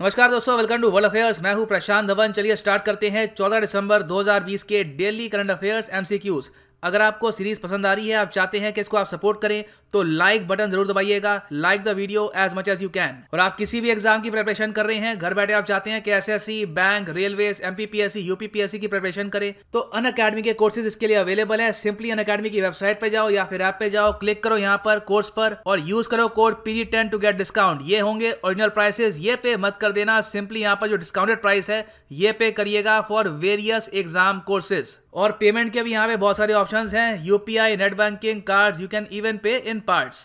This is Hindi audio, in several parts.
नमस्कार दोस्तों वेलकम टू वर्ल्ड अफेयर्स मैं हूं प्रशांत धवन चलिए स्टार्ट करते हैं 14 दिसंबर 2020 के डेली करंट अफेयर्स एमसीक्यूज अगर आपको सीरीज पसंद आ रही है आप चाहते हैं कि इसको आप सपोर्ट करें तो लाइक बटन जरूर दबाइएगा like the video as much as you can और आप किसी भी एग्जाम की प्रिपरेशन कर रहे हैं घर बैठे आप चाहते हैं कि S bank railway MPPSC UPPSC की प्रिपरेशन करें तो अन अकेडमी के कोर्सेज इसके लिए अवेलेबल है सिंपली अन अकेडमी की वेबसाइट पर जाओ या फिर ऐप पे जाओ क्लिक करो यहाँ पर कोर्स पर और यूज करो code PG ten to get discount ये होंगे ओरिजिनल प्राइसेस ये पे मत कर देना सिंपली यहाँ पर जो डिस्काउंटेड प्राइस है ये पे करिएगा फॉर वेरियस एग्जाम कोर्सेज और पेमेंट के भी यहाँ पे बहुत सारे ऑप्शंस हैं UPI net banking cards you can even pay in parts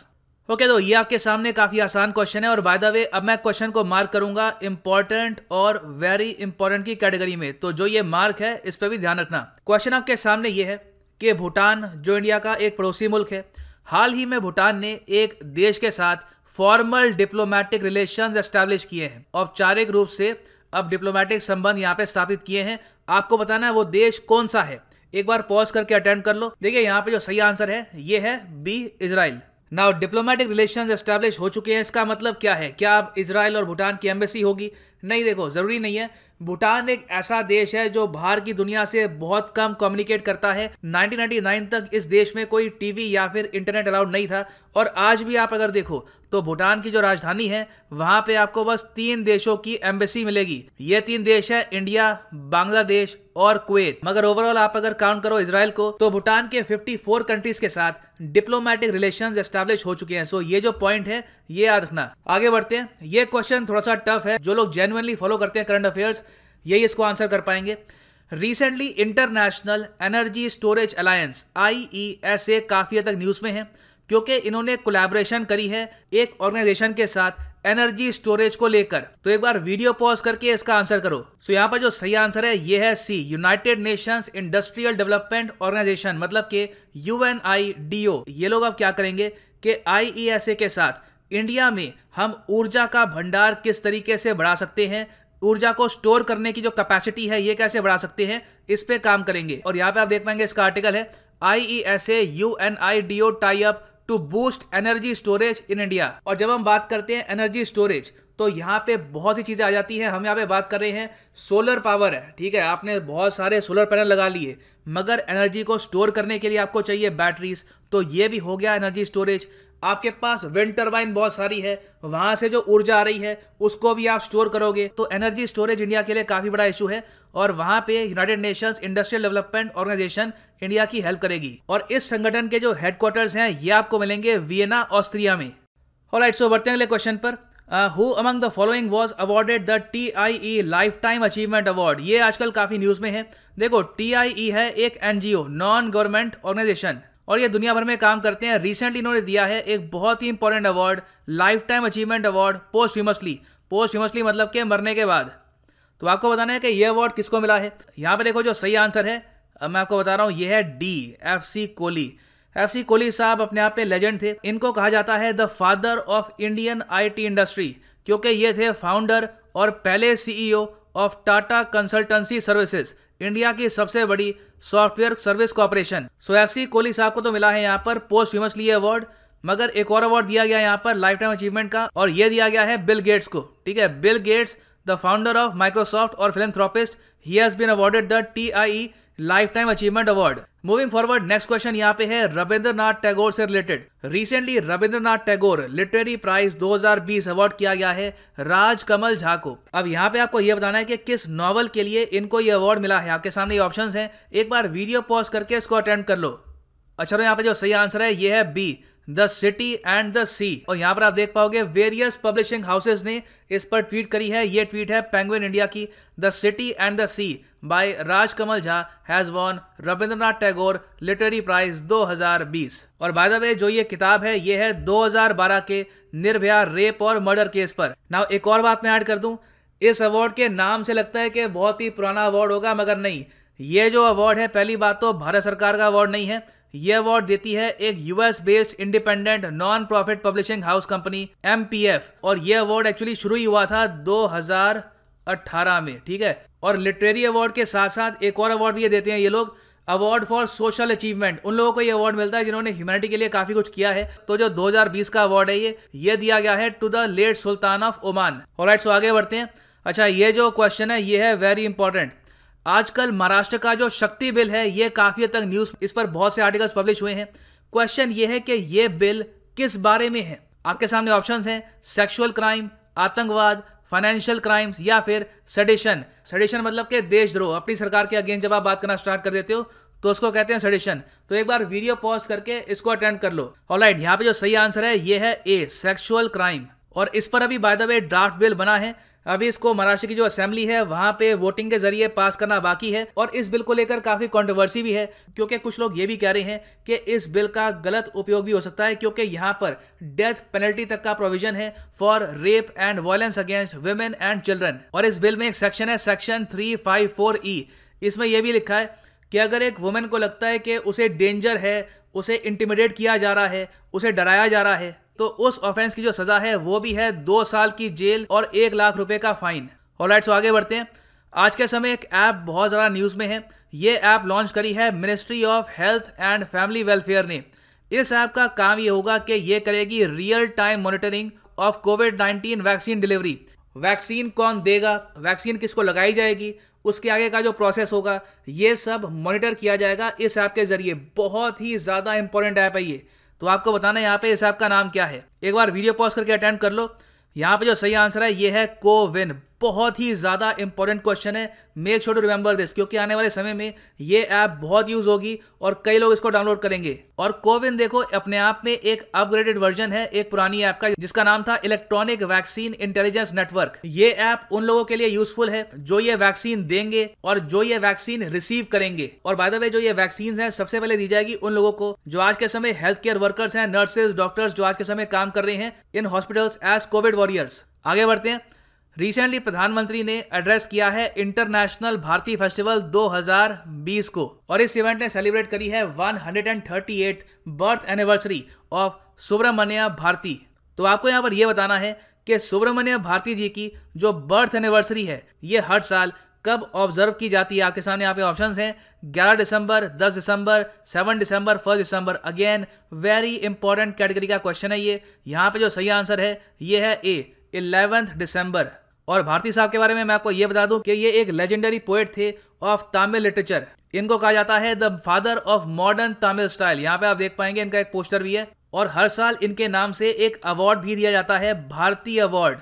okay तो ये आपके सामने काफ़ी आसान क्वेश्चन है और बाय द वे अब मैं क्वेश्चन को मार्क करूंगा इंपॉर्टेंट और वेरी इंपॉर्टेंट की कैटेगरी में तो जो ये मार्क है इस पर भी ध्यान रखना क्वेश्चन आपके सामने ये है कि भूटान जो इंडिया का एक पड़ोसी मुल्क है हाल ही में भूटान ने एक देश के साथ फॉर्मल डिप्लोमेटिक रिलेशन एस्टैब्लिश किए हैं औपचारिक रूप से अब डिप्लोमेटिक संबंध यहाँ पे स्थापित किए हैं आपको बताना है वो देश कौन सा है एक बार पॉज करके अटेम्प्ट कर लो देखिए यहाँ पे जो सही आंसर है ये है B Israel now diplomatic relation establish हो चुके हैं इसका मतलब क्या है क्या अब इसराइल और भूटान की एम्बेसी होगी नहीं देखो ज़रूरी नहीं है भूटान एक ऐसा देश है जो बाहर की दुनिया से बहुत कम कम्युनिकेट करता है 1999 तक इस देश में कोई टीवी या फिर इंटरनेट अलाउड नहीं था और आज भी आप अगर देखो तो भूटान की जो राजधानी है वहां पे आपको बस तीन देशों की एम्बेसी मिलेगी ये तीन देश है इंडिया बांग्लादेश और कुवैत मगर ओवरऑल आप अगर काउंट करो इसराइल को तो भूटान के 54 कंट्रीज के साथ डिप्लोमेटिक रिलेशंस एस्टेब्लिश हो चुके हैं सो ये जो पॉइंट है ये याद रखना आगे बढ़ते हैं ये क्वेश्चन थोड़ा सा टफ है जो लोग जेनुअनली फॉलो करते हैं करंट अफेयर्स यही इसको आंसर कर पाएंगे recently International Energy Storage Alliance आई काफ़ी हद तक न्यूज़ में है क्योंकि इन्होंने कोलैबोरेशन करी है एक ऑर्गेनाइजेशन के साथ एनर्जी स्टोरेज को लेकर तो एक बार वीडियो पॉज करके इसका आंसर करो सो so यहाँ पर जो सही आंसर है ये है C United Nations Industrial Development Organization मतलब के यू ये लोग अब क्या करेंगे कि आई e के साथ इंडिया में हम ऊर्जा का भंडार किस तरीके से बढ़ा सकते हैं ऊर्जा को स्टोर करने की जो कैपेसिटी है ये कैसे बढ़ा सकते हैं इस पे काम करेंगे और यहाँ पे आप देख पाएंगे इसका आर्टिकल है I E S A U N I D O tie up to boost energy storage in India और जब हम बात करते हैं एनर्जी स्टोरेज तो यहाँ पे बहुत सी चीज़ें आ जाती हैं हम यहाँ पे बात कर रहे हैं सोलर पावर है ठीक है आपने बहुत सारे सोलर पैनल लगा लिए मगर एनर्जी को स्टोर करने के लिए आपको चाहिए बैटरीज तो ये भी हो गया एनर्जी स्टोरेज आपके पास विंड टर्बाइन बहुत सारी है वहां से जो ऊर्जा आ रही है उसको भी आप स्टोर करोगे तो एनर्जी स्टोरेज इंडिया के लिए काफ़ी बड़ा इशू है और वहां पे United Nations Industrial Development Organization India की हेल्प करेगी और इस संगठन के जो हेडक्वार्टर्स हैं ये आपको मिलेंगे वियना ऑस्ट्रिया में और सो बढ़ते हैं अगले क्वेश्चन पर who among the following was awarded the T I E lifetime achievement award ये आजकल काफ़ी न्यूज़ में है देखो टी आई ई है एक एनजीओ नॉन गवर्नमेंट ऑर्गेनाइजेशन और ये दुनिया भर में काम करते हैं रिसेंटली इन्होंने दिया है एक बहुत ही important award lifetime achievement award posthumously posthumously मतलब के मरने के बाद तो आपको बताना है कि ये अवार्ड किसको मिला है यहाँ पर देखो जो सही आंसर है मैं आपको बता रहा हूँ ये है D F C Kohli F C Kohli साहब अपने आप पे लेजेंड थे इनको कहा जाता है the father of Indian IT industry क्योंकि ये थे फाउंडर और पहले CEO of Tata Consultancy Services India की सबसे बड़ी software service corporation so F C Kohli साहब को तो मिला है यहाँ पर पोस्ट ह्यूमसली अवार्ड मगर एक और अवार्ड दिया गया यहाँ पर लाइफ टाइम अचीवमेंट का और ये दिया गया है बिल गेट्स को ठीक है Bill Gates the founder of Microsoft और philanthropist he has been awarded the T I E lifetime achievement award moving forward next question यहाँ पे है रविंद्रनाथ टैगोर से related recently Rabindranath Tagore literary prize 2020 award किया गया है राजकमल झा को अब यहाँ पे आपको यह बताना है कि किस नॉवल के लिए इनको ये अवार्ड मिला है आपके सामने ये ऑप्शन है एक बार वीडियो पॉज करके इसको अटेंड कर लो अच्छा तो यहाँ पे जो सही आंसर है ये है B the city and the sea और यहाँ पर आप देख पाओगे वेरियस पब्लिशिंग हाउसेज ने इस पर ट्वीट करी है ये ट्वीट है पेंगुइन इंडिया की the city and the sea by Rajkamal Jha has won Rabindranath Tagore literary prize 2020 और बाय द वे जो ये किताब है ये है 2012 के निर्भया रेप और मर्डर केस पर नाउ एक और बात मैं ऐड कर दूं इस अवार्ड के नाम से लगता है कि बहुत ही पुराना अवार्ड होगा मगर नहीं ये जो अवार्ड है पहली बात तो भारत सरकार का अवार्ड नहीं है ये अवार्ड देती है एक US based independent non profit publishing house company M और ये अवार्ड एक्चुअली शुरू ही हुआ था 2018 में ठीक है और लिटरेरी अवार्ड के साथ साथ एक और अवार्ड भी ये देते हैं ये लोग अवार्ड फॉर सोशल अचीवमेंट उन लोगों को ये अवार्ड मिलता है जिन्होंने ह्यूमैनिटी के लिए काफी कुछ किया है तो जो 2020 का अवार्ड है ये ये दिया गया है to the late sultan of Oman और सो आगे बढ़ते हैं अच्छा ये जो क्वेश्चन है ये है वेरी इंपॉर्टेंट आजकल महाराष्ट्र का जो शक्ति बिल है ये काफी तक न्यूज इस पर बहुत से आर्टिकल्स पब्लिश हुए हैं क्वेश्चन ये है कि ये बिल किस बारे में है आपके सामने ऑप्शंस हैं सेक्सुअल क्राइम आतंकवाद फाइनेंशियल क्राइम्स या फिर सडेशन सडेशन मतलब के देशद्रोह अपनी सरकार के अगेंस्ट जब आप बात करना स्टार्ट कर देते हो तो उसको कहते हैं सडेशन तो एक बार वीडियो पॉज करके इसको अटेंड कर लो ऑलराइट यहाँ पे जो सही आंसर है ये है ए सेक्सुअल क्राइम और इस पर अभी by the way draft bill बना है अभी इसको महाराष्ट्र की जो असेंबली है वहां पे वोटिंग के जरिए पास करना बाकी है और इस बिल को लेकर काफी कंट्रोवर्सी भी है क्योंकि कुछ लोग ये भी कह रहे हैं कि इस बिल का गलत उपयोग भी हो सकता है क्योंकि यहाँ पर डेथ पेनल्टी तक का प्रोविजन है for rape and violence against women and children और इस बिल में एक सेक्शन है section three five four E इसमें यह भी लिखा है कि अगर एक वुमेन को लगता है कि उसे डेंजर है उसे इंटिमिडेट किया जा रहा है उसे डराया जा रहा है तो उस ऑफेंस की जो सजा है वो भी है दो साल की जेल और एक लाख रुपए का फाइन ऑलराइट सो आगे बढ़ते हैं आज के समय एक ऐप बहुत ज़्यादा न्यूज़ में है ये ऐप लॉन्च करी है Ministry of Health and Family Welfare ने इस ऐप का काम ये होगा कि ये करेगी real time monitoring of Covid 19 vaccine delivery vaccine कौन देगा वैक्सीन किसको लगाई जाएगी उसके आगे का जो प्रोसेस होगा ये सब मॉनिटर किया जाएगा इस ऐप के जरिए बहुत ही ज़्यादा इंपॉर्टेंट ऐप है ये तो आपको बताना यहाँ पे इस ऐप का नाम क्या है एक बार वीडियो पॉज करके अटेंड कर लो यहाँ पे जो सही आंसर है ये है कोविन बहुत ही ज़्यादा इंपॉर्टेंट क्वेश्चन है make sure to remember this क्योंकि आने वाले समय में ये ऐप बहुत यूज़ होगी और कई लोग इसको डाउनलोड करेंगे और कोविन देखो अपने आप में एक अपग्रेडेड वर्जन है एक पुरानी ऐप का जिसका नाम था इलेक्ट्रॉनिक वैक्सीन इंटेलिजेंस नेटवर्क ये ऐप उन लोगों के लिए यूजफुल है जो ये वैक्सीन देंगे और जो ये वैक्सीन रिसीव करेंगे और बाय द वे जो ये वैक्सीन है सबसे पहले दी जाएगी उन लोगों को जो आज के समय हेल्थ केयर वर्कर्स हैं नर्सेज डॉक्टर्स जो आज के समय काम कर रहे हैं in hospitals as Covid warriors आगे बढ़ते हैं रिसेंटली प्रधानमंत्री ने एड्रेस किया है इंटरनेशनल भारती फेस्टिवल 2020 को और इस इवेंट ने सेलिब्रेट करी है 138 birth anniversary of Subramania Bharati तो आपको यहाँ पर यह बताना है कि सुब्रमण्य भारती जी की जो बर्थ एनिवर्सरी है ये हर साल कब ऑब्जर्व की जाती है आपके सामने यहाँ पे ऑप्शन हैं 11 दिसंबर 10 दिसंबर 7 दिसंबर 1 दिसंबर अगेन वेरी इंपॉर्टेंट कैटेगरी का क्वेश्चन है ये यहाँ पे जो सही आंसर है ये है ए इलेवेंथ दिसंबर और भारती साहब के बारे में मैं आपको ये बता दूं कि ये एक लेजेंडरी पोएट थे ऑफ तमिल लिटरेचर इनको कहा जाता है the father of modern Tamil style यहाँ पे आप देख पाएंगे इनका एक पोस्टर भी है और हर साल इनके नाम से एक अवार्ड भी दिया जाता है भारतीय अवार्ड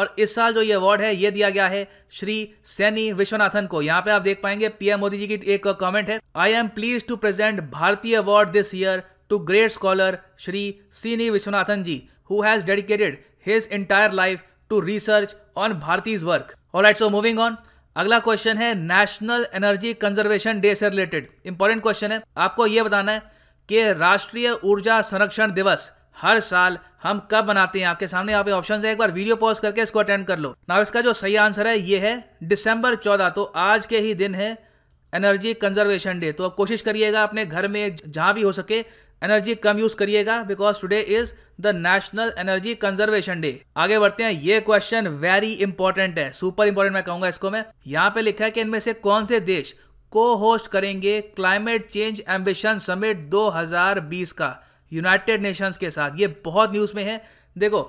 और इस साल जो ये अवार्ड है ये दिया गया है श्री सैनी विश्वनाथन को यहाँ पे आप देख पाएंगे पीएम मोदी जी की एक कमेंट है I am please to present Bharatiya award this year to great scholar Shri Seeni Viswanathan ji who has dedicated his entire life to research on Bharati's work right so moving on अगला क्वेश्चन है नेशनल एनर्जी कंजर्वेशन डे से रिलेटेड इंपॉर्टेंट क्वेश्चन है आपको यह बताना है कि राष्ट्रीय ऊर्जा संरक्षण दिवस हर साल हम कब बनाते हैं आपके सामने यहाँ पे ऑप्शन है एक बार वीडियो पॉज करके इसको अटेंड कर लो ना इसका जो सही आंसर है ये है दिसंबर चौदह तो आज के ही दिन है एनर्जी कंजर्वेशन डे तो आप कोशिश करिएगा अपने घर में जहां भी हो सके एनर्जी कम यूज करिएगा because today is the national energy conservation day आगे बढ़ते हैं ये क्वेश्चन वेरी इंपॉर्टेंट है सुपर इंपॉर्टेंट मैं कहूंगा इसको मैं यहाँ पे लिखा है कि इनमें से कौन से देश को होस्ट करेंगे क्लाइमेट चेंज एम्बिशन समिट 2020 का यूनाइटेड नेशंस के साथ ये बहुत न्यूज में है देखो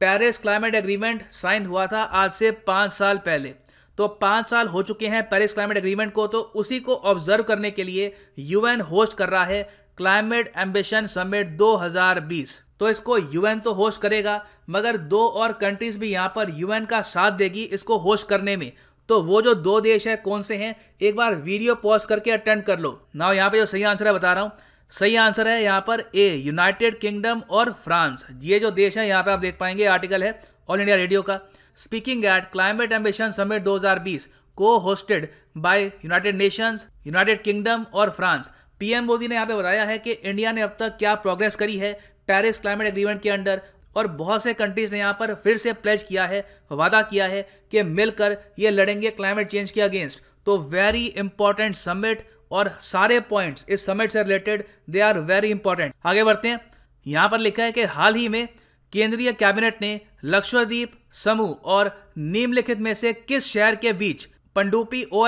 पेरिस क्लाइमेट एग्रीमेंट साइन हुआ था आज से पांच साल पहले तो पांच साल हो चुके हैं पेरिस क्लाइमेट एग्रीमेंट को तो उसी को ऑब्जर्व करने के लिए यूएन होस्ट कर रहा है क्लाइमेट एम्बिशन समिट 2020 तो इसको यूएन तो होस्ट करेगा मगर दो और कंट्रीज भी यहाँ पर यूएन का साथ देगी इसको होस्ट करने में तो वो जो दो देश है कौन से हैं एक बार वीडियो पॉज करके अटेंड कर लो ना यहाँ पे जो सही आंसर है बता रहा हूँ सही आंसर है यहाँ पर ए यूनाइटेड किंगडम और फ्रांस ये जो देश है यहाँ पे आप देख पाएंगे आर्टिकल है ऑल इंडिया रेडियो का speaking at climate ambition summit 2020 को hosted by United Nations United Kingdom और फ्रांस पीएम मोदी ने यहाँ पे बताया है कि इंडिया ने अब तक क्या प्रोग्रेस करी है पेरिस क्लाइमेट एग्रीमेंट के अंडर और बहुत से कंट्रीज ने यहाँ पर फिर से प्लेज किया है वादा किया है कि मिलकर ये लड़ेंगे क्लाइमेट चेंज के अगेंस्ट तो वेरी इंपॉर्टेंट समिट और सारे पॉइंट्स इस समिट से related they are very important आगे बढ़ते हैं यहाँ पर लिखा है कि हाल ही में केंद्रीय कैबिनेट ने लक्षद्वीप समूह और निम्नलिखित में से किस शहर के बीच पंडुपी ओ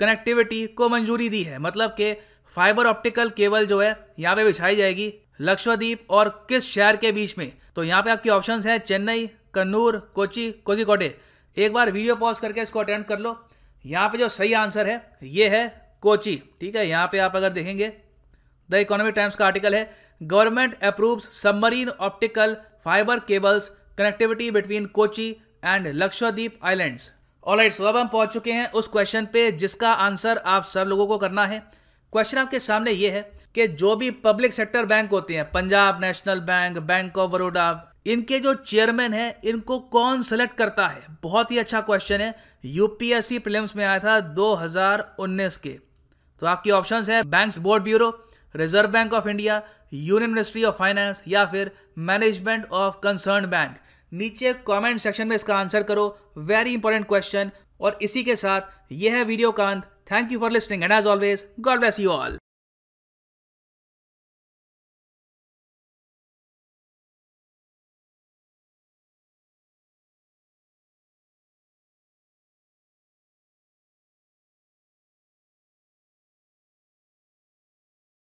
कनेक्टिविटी को मंजूरी दी है मतलब के फाइबर ऑप्टिकल केबल जो है यहाँ पे बिछाई जाएगी लक्षद्वीप और किस शहर के बीच में तो यहाँ पे आपके ऑप्शंस हैं चेन्नई कन्नूर कोची कोजिकोटे एक बार वीडियो पॉज करके इसको अटेंड कर लो यहाँ पे जो सही आंसर है ये है कोची ठीक है यहाँ पे आप अगर देखेंगे द इकोनॉमिक टाइम्स का आर्टिकल है government approves submarine optical fibre cables connectivity between Kochi and Lakshadweep islands alright so अब हम पहुंच चुके हैं उस क्वेश्चन पे जिसका आंसर आप सब लोगों को करना है क्वेश्चन आपके सामने ये है कि जो भी पब्लिक सेक्टर बैंक होते हैं Punjab national bank bank of Baroda इनके जो चेयरमैन हैं इनको कौन सेलेक्ट करता है बहुत ही अच्छा क्वेश्चन है यूपीएससी प्रीलिम्स में आया था 2019 के तो आपकी ऑप्शंस हैं banks board bureau reserve bank of India union ministry of finance या फिर मैनेजमेंट ऑफ कंसर्न बैंक नीचे कमेंट सेक्शन में इसका आंसर करो वेरी इंपॉर्टेंट क्वेश्चन और इसी के साथ यह है वीडियो का अंत Thank you for listening, and as always, God bless you all.